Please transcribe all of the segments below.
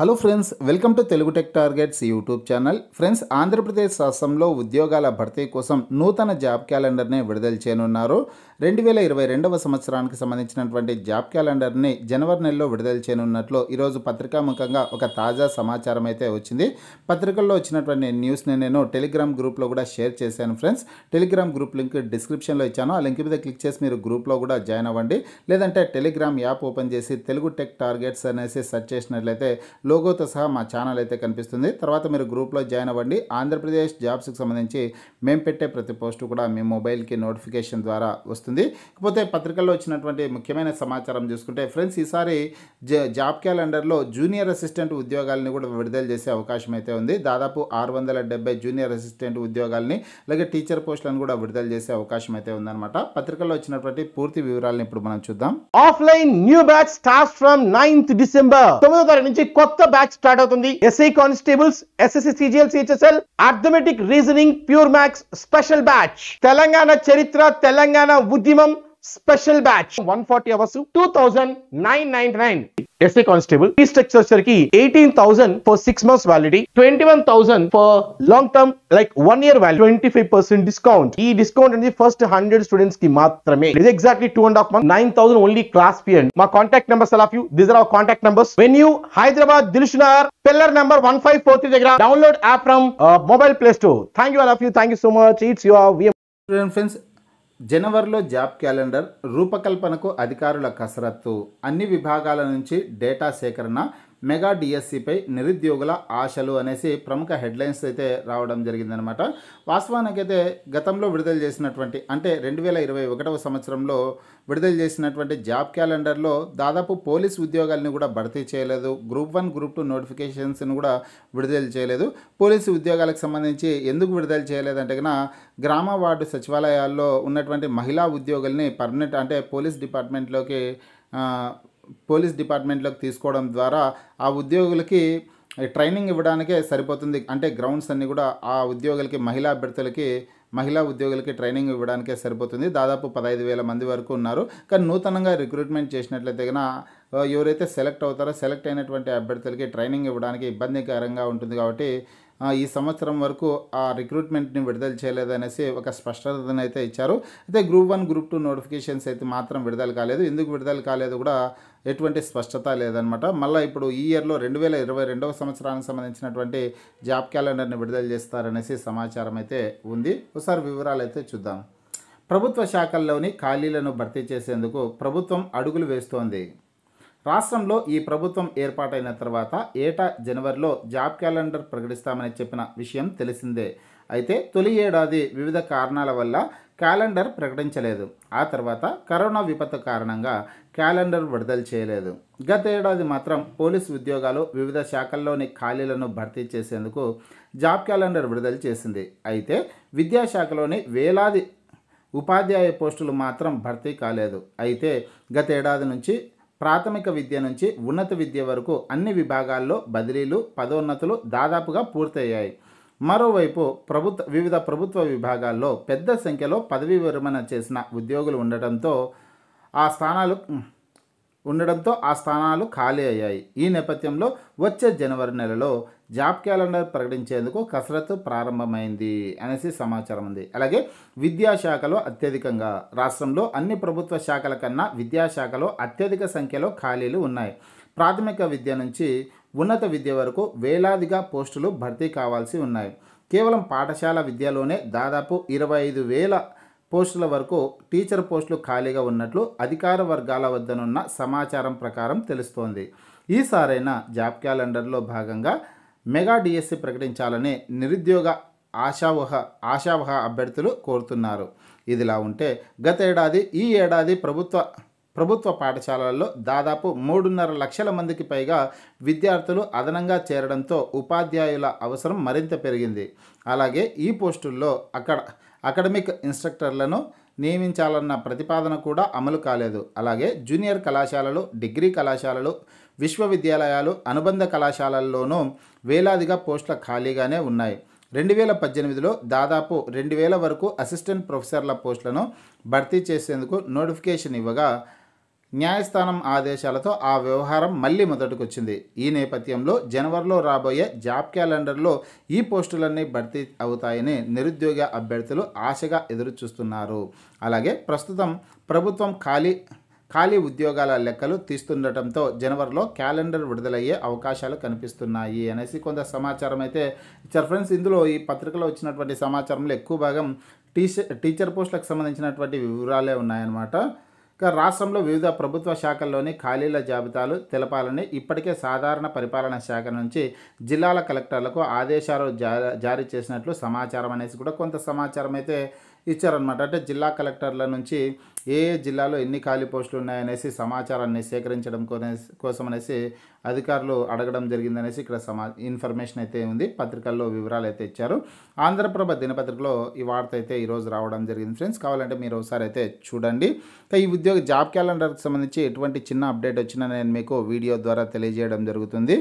hello friends welcome to Telugu Tech Targets YouTube channel friends Andhra Pradesh రాష్ట్రంలో ఉద్యోగాల భర్తీ కోసం నూతన జాబ్ క్యాలెండర్నే విడుదల చేయనున్నారు రెండు వేల ఇరవై రెండవ సంవత్సరానికి సంబంధించినటువంటి జాబ్ క్యాలెండర్ని జనవరి నెలలో విడుదల చేయనున్నట్లు ఈరోజు పత్రికాముఖంగా ఒక తాజా సమాచారం అయితే వచ్చింది పత్రికల్లో వచ్చినటువంటి న్యూస్ని నేను టెలిగ్రామ్ గ్రూప్లో కూడా షేర్ చేశాను ఫ్రెండ్స్ టెలిగ్రామ్ గ్రూప్ లింక్ డిస్క్రిప్షన్లో ఇచ్చాను ఆ లింక్ మీద క్లిక్ చేసి మీరు గ్రూప్లో కూడా జాయిన్ అవ్వండి లేదంటే టెలిగ్రామ్ యాప్ ఓపెన్ చేసి తెలుగు టెక్ టార్గెట్స్ అనేసి సెర్చ్ చేసినట్లయితే లోగోతో సహా మా ఛానల్ అయితే కనిపిస్తుంది తర్వాత మీరు గ్రూప్లో జాయిన్ అవ్వండి ఆంధ్రప్రదేశ్ జాబ్స్కి సంబంధించి మేము పెట్టే ప్రతి పోస్టు కూడా మీ మొబైల్కి నోటిఫికేషన్ ద్వారా వస్తుంది తెలుస్తుంది ఇకపోతే పత్రికల్లో వచ్చినటువంటి ముఖ్యమైన సమాచారం చూసుకుంటే ఫ్రెండ్స్ ఈసారి జాబ్ క్యాలెండర్లో జూనియర్ అసిస్టెంట్ ఉద్యోగాలని కూడా విడుదల చేసే అవకాశం అయితే ఉంది దాదాపు ఆరు వందల డెబ్బై జూనియర్ అసిస్టెంట్ ఉద్యోగాలని అలాగే టీచర్ పోస్టులను కూడా విడుదల చేసే అవకాశం అయితే ఉందన్నమాట పత్రికల్లో వచ్చినటువంటి పూర్తి వివరాలను ఇప్పుడు మనం చూద్దాం offline new batch start from ninth December తొమ్మిదో తారీఖు నుంచి కొత్త బ్యాచ్ స్టార్ట్ అవుతుంది SI constables SSC CGL CHSL arithmetic reasoning pure maths special batch Telangana చరిత్ర తెలంగాణ ఉద్యమం special batch one forty hours two thousand nine ninety nine SI constable ఈ structure వచ్చరికి eighteen thousand for six months validity twenty one thousand for long term like one year value twenty five percent discount ఈ discount అనేది first hundred students కి మాత్రమే ఇది exactly two and half month nine thousand only class fee and మా contact numbers అలా few this are our contact numbers when you Hyderabad Dilsukhnagar pillar number one five four three దగ్గర download app from mobile play store thank you all of you thank you so much it's your friends జనవరిలో job calendar రూపకల్పనకు అధికారుల కసరత్తు అన్ని విభాగాల నుంచి data సేకరణ mega డిఎస్సిపై నిరుద్యోగుల ఆశలు అనేసి ప్రముఖ హెడ్లైన్స్ అయితే రావడం జరిగిందనమాట వాస్తవానికైతే గతంలో విడుదల చేసినటువంటి అంటే రెండు వేల ఇరవై ఒకటవ సంవత్సరంలో విడుదల చేసినటువంటి జాబ్ క్యాలెండర్లో దాదాపు పోలీస్ ఉద్యోగాలను కూడా భర్తీ చేయలేదు గ్రూప్ వన్ గ్రూప్ టూ నోటిఫికేషన్స్ని కూడా విడుదల చేయలేదు పోలీసు ఉద్యోగాలకు సంబంధించి ఎందుకు విడుదల చేయలేదంటే కన్నా గ్రామ వార్డు సచివాలయాల్లో ఉన్నటువంటి మహిళా ఉద్యోగుల్ని పర్మనెంట్ అంటే పోలీస్ డిపార్ట్మెంట్లోకి పోలీస్ డిపార్ట్మెంట్లోకి తీసుకోవడం ద్వారా ఆ ఉద్యోగులకి ట్రైనింగ్ ఇవ్వడానికే సరిపోతుంది అంటే గ్రౌండ్స్ అన్నీ కూడా ఆ ఉద్యోగులకి మహిళా అభ్యర్థులకి మహిళా ఉద్యోగులకి ట్రైనింగ్ ఇవ్వడానికే సరిపోతుంది దాదాపు పదహైదు వేల మంది వరకు ఉన్నారు కానీ నూతనంగా రిక్రూట్మెంట్ చేసినట్లయితే కనుక ఎవరైతే సెలెక్ట్ అవుతారో సెలెక్ట్ అయినటువంటి అభ్యర్థులకి ట్రైనింగ్ ఇవ్వడానికి ఇబ్బందికరంగా ఉంటుంది కాబట్టి ఈ సంవత్సరం వరకు ఆ రిక్రూట్మెంట్ని విడుదల చేయలేదనేసి ఒక స్పష్టతను అయితే ఇచ్చారు అయితే group one group two notifications అయితే మాత్రం విడుదల కాలేదు ఎందుకు విడుదల కాలేదు కూడా ఎటువంటి స్పష్టత లేదనమాట మళ్ళీ ఇప్పుడు ఈ ఇయర్లో రెండు వేల ఇరవై రెండవ సంవత్సరానికి సంబంధించినటువంటి జాబ్ క్యాలెండర్ని విడుదల చేస్తారనేసి సమాచారం అయితే ఉంది ఒకసారి వివరాలు అయితే చూద్దాం ప్రభుత్వ శాఖల్లోని ఖాళీలను భర్తీ చేసేందుకు ప్రభుత్వం అడుగులు వేస్తోంది రాష్ట్రంలో ఈ ప్రభుత్వం ఏర్పాటైన తర్వాత ఏటా జనవరిలో జాబ్ క్యాలెండర్ ప్రకటిస్తామని చెప్పిన విషయం తెలిసిందే అయితే తొలి ఏడాది వివిధ కారణాల వల్ల క్యాలెండర్ ప్రకటించలేదు ఆ తర్వాత కరోనా విపత్తు కారణంగా క్యాలెండర్ విడుదల చేయలేదు గతేడాది మాత్రం పోలీస్ ఉద్యోగాలు వివిధ శాఖల్లోని ఖాళీలను భర్తీ చేసేందుకు జాబ్ క్యాలెండర్ విడుదల చేసింది అయితే విద్యాశాఖలోని వేలాది ఉపాధ్యాయ పోస్టులు మాత్రం భర్తీ కాలేదు అయితే గతేడాది నుంచి ప్రాథమిక విద్య నుంచి ఉన్నత విద్య వరకు అన్ని విభాగాల్లో బదిలీలు పదోన్నతులు దాదాపుగా పూర్తయ్యాయి మరోవైపు ప్రభుత్వ వివిధ ప్రభుత్వ విభాగాల్లో పెద్ద సంఖ్యలో పదవీ విరమణ చేసిన ఉద్యోగులు ఉండటంతో ఆ స్థానాలు ఉండడంతో ఆ స్థానాలు ఖాళీ అయ్యాయి ఈ నేపథ్యంలో వచ్చే జనవరి నెలలో జాబ్ క్యాలెండర్ ప్రకటించేందుకు కసరత్తు ప్రారంభమైంది అనేసి సమాచారం ఉంది అలాగే విద్యాశాఖలో అత్యధికంగా రాష్ట్రంలో అన్ని ప్రభుత్వ శాఖల కన్నా విద్యాశాఖలో అత్యధిక సంఖ్యలో ఖాళీలు ఉన్నాయి ప్రాథమిక విద్య నుంచి ఉన్నత విద్య వరకు వేలాదిగా పోస్టులు భర్తీ కావాల్సి ఉన్నాయి కేవలం పాఠశాల విద్యలోనే దాదాపు ఇరవై ఐదు వేల పోస్టుల వరకు టీచర్ పోస్టులు ఖాళీగా ఉన్నట్లు అధికార వర్గాల వద్దనున్న సమాచారం ప్రకారం తెలుస్తోంది ఈసారైనా జాబ్ క్యాలెండర్లో భాగంగా మెగా డిఎస్సి ప్రకటించాలని నిరుద్యోగ ఆశావహ ఆశావహ అభ్యర్థులు కోరుతున్నారు ఇదిలా ఉంటే గత ఏడాది ఈ ఏడాది ప్రభుత్వ ప్రభుత్వ పాఠశాలల్లో దాదాపు మూడున్నర లక్షల మందికి పైగా విద్యార్థులు అదనంగా చేరడంతో ఉపాధ్యాయుల అవసరం మరింత పెరిగింది అలాగే ఈ పోస్టుల్లో అక్కడ అకడమిక్ ఇన్స్ట్రక్టర్లను నియమించాలన్న ప్రతిపాదన కూడా అమలు కాలేదు అలాగే జూనియర్ కళాశాలలు డిగ్రీ కళాశాలలు విశ్వవిద్యాలయాలు అనుబంధ కళాశాలల్లోనూ వేలాదిగా పోస్టుల ఖాళీగానే ఉన్నాయి రెండు వేల పద్దెనిమిదిలో దాదాపు రెండు వేల వరకు అసిస్టెంట్ ప్రొఫెసర్ల పోస్టులను భర్తీ చేసేందుకు నోటిఫికేషన్ ఇవ్వగా న్యాయస్థానం ఆదేశాలతో ఆ వ్యవహారం మళ్ళీ మొదటికొచ్చింది ఈ నేపథ్యంలో జనవరిలో రాబోయే జాబ్ క్యాలెండర్లో ఈ పోస్టులన్నీ భర్తీ అవుతాయని నిరుద్యోగ అభ్యర్థులు ఆశగా ఎదురుచూస్తున్నారు అలాగే ప్రస్తుతం ప్రభుత్వం ఖాళీ ఖాళీ ఉద్యోగాల లెక్కలు తీస్తుండటంతో జనవరిలో క్యాలెండర్ విడుదలయ్యే అవకాశాలు కనిపిస్తున్నాయి అనేసి కొంత సమాచారం అయితే ఇచ్చారు ఫ్రెండ్స్ ఇందులో ఈ పత్రికలో వచ్చినటువంటి సమాచారంలో ఎక్కువ భాగం టీచర్ టీచర్ పోస్టులకు సంబంధించినటువంటి వివరాలే ఉన్నాయన్నమాట ఇక రాష్ట్రంలో వివిధ ప్రభుత్వ శాఖల్లోని ఖాళీల జాబితాలు తెలపాలని ఇప్పటికే సాధారణ పరిపాలనా శాఖ నుంచి జిల్లాల కలెక్టర్లకు ఆదేశాలు జారీ చేసినట్లు సమాచారం అనేసి కూడా కొంత సమాచారం అయితే ఇచ్చారనమాట అంటే జిల్లా కలెక్టర్ల నుంచి ఏ ఏ జిల్లాలో ఎన్ని ఖాళీ పోస్టులు ఉన్నాయనేసి సమాచారాన్ని సేకరించడం కోసం అనేసి అధికారులు అడగడం జరిగిందనేసి ఇక్కడ సమా ఇన్ఫర్మేషన్ అయితే ఉంది పత్రికల్లో వివరాలు అయితే ఇచ్చారు ఆంధ్రప్రభ దినపత్రికలో ఈ వార్త అయితే ఈరోజు రావడం జరిగింది ఫ్రెండ్స్ కావాలంటే మీరు ఒకసారి అయితే చూడండి ఈ ఉద్యోగ జాబ్ క్యాలెండర్కి సంబంధించి ఎటువంటి చిన్న అప్డేట్ వచ్చినా నేను మీకు వీడియో ద్వారా తెలియజేయడం జరుగుతుంది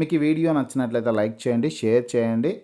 మీకు ఈ వీడియో నచ్చినట్లయితే లైక్ చేయండి షేర్ చేయండి